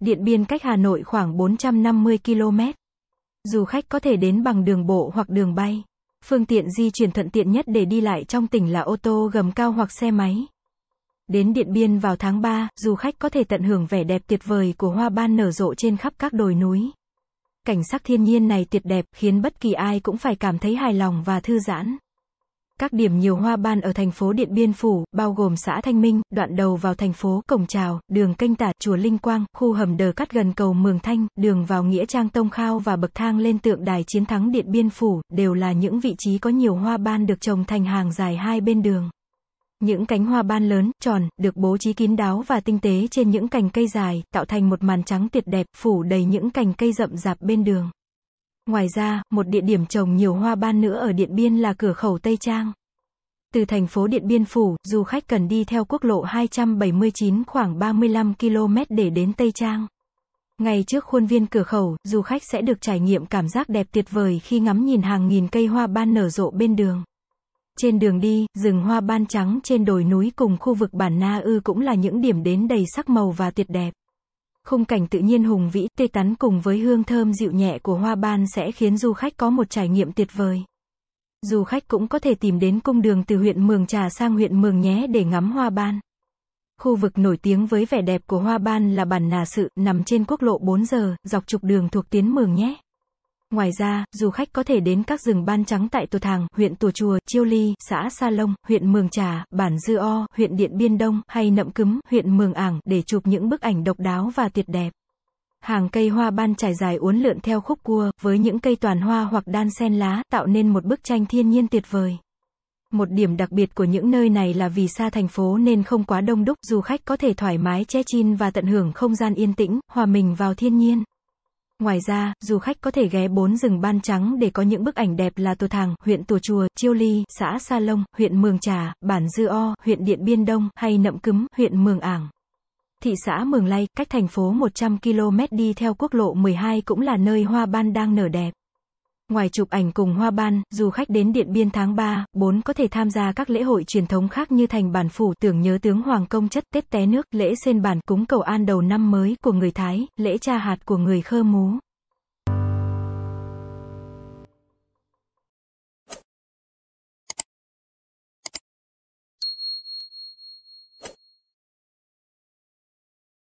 Điện Biên cách Hà Nội khoảng 450 km. Du khách có thể đến bằng đường bộ hoặc đường bay. Phương tiện di chuyển thuận tiện nhất để đi lại trong tỉnh là ô tô gầm cao hoặc xe máy. Đến Điện Biên vào tháng 3, du khách có thể tận hưởng vẻ đẹp tuyệt vời của hoa ban nở rộ trên khắp các đồi núi. Cảnh sắc thiên nhiên này tuyệt đẹp khiến bất kỳ ai cũng phải cảm thấy hài lòng và thư giãn. Các điểm nhiều hoa ban ở thành phố Điện Biên Phủ, bao gồm xã Thanh Minh, đoạn đầu vào thành phố Cổng Trào, đường Canh Tả, chùa Linh Quang, khu hầm đờ cắt gần cầu Mường Thanh, đường vào Nghĩa Trang Tông Khao và bậc thang lên tượng đài chiến thắng Điện Biên Phủ, đều là những vị trí có nhiều hoa ban được trồng thành hàng dài hai bên đường. Những cánh hoa ban lớn, tròn, được bố trí kín đáo và tinh tế trên những cành cây dài, tạo thành một màn trắng tuyệt đẹp, phủ đầy những cành cây rậm rạp bên đường. Ngoài ra, một địa điểm trồng nhiều hoa ban nữa ở Điện Biên là cửa khẩu Tây Trang. Từ thành phố Điện Biên Phủ, du khách cần đi theo quốc lộ 279 khoảng 35 km để đến Tây Trang. Ngay trước khuôn viên cửa khẩu, du khách sẽ được trải nghiệm cảm giác đẹp tuyệt vời khi ngắm nhìn hàng nghìn cây hoa ban nở rộ bên đường. Trên đường đi, rừng hoa ban trắng trên đồi núi cùng khu vực bản Na Ư cũng là những điểm đến đầy sắc màu và tuyệt đẹp khung cảnh tự nhiên hùng vĩ tê tắn cùng với hương thơm dịu nhẹ của hoa ban sẽ khiến du khách có một trải nghiệm tuyệt vời. Du khách cũng có thể tìm đến cung đường từ huyện Mường Trà sang huyện Mường Nhé để ngắm hoa ban. Khu vực nổi tiếng với vẻ đẹp của hoa ban là bản Nà Sự, nằm trên quốc lộ 4 giờ, dọc trục đường thuộc tuyến Mường Nhé. Ngoài ra, du khách có thể đến các rừng ban trắng tại Tù Thàng, huyện tù Chùa, Chiêu Ly, xã Sa Lông, huyện Mường Trà, Bản Dư O, huyện Điện Biên Đông hay Nậm Cấm, huyện Mường Ảng để chụp những bức ảnh độc đáo và tuyệt đẹp. Hàng cây hoa ban trải dài uốn lượn theo khúc cua, với những cây toàn hoa hoặc đan sen lá, tạo nên một bức tranh thiên nhiên tuyệt vời. Một điểm đặc biệt của những nơi này là vì xa thành phố nên không quá đông đúc, du khách có thể thoải mái che chin và tận hưởng không gian yên tĩnh, hòa mình vào thiên nhiên. Ngoài ra, du khách có thể ghé bốn rừng ban trắng để có những bức ảnh đẹp là Tù Thàng, huyện Tùa Chùa, Chiêu Ly, xã Sa Lông, huyện Mường Trà, Bản Dư O, huyện Điện Biên Đông, hay Nậm Cấm, huyện Mường Ảng. Thị xã Mường Lay, cách thành phố 100 km đi theo quốc lộ 12 cũng là nơi hoa ban đang nở đẹp. Ngoài chụp ảnh cùng hoa ban, du khách đến Điện Biên tháng 3, 4 có thể tham gia các lễ hội truyền thống khác như thành bản phủ, tưởng nhớ tướng hoàng công chất, Tết té nước, lễ xên bản, cúng cầu an đầu năm mới của người Thái, lễ cha hạt của người Khơ Mú.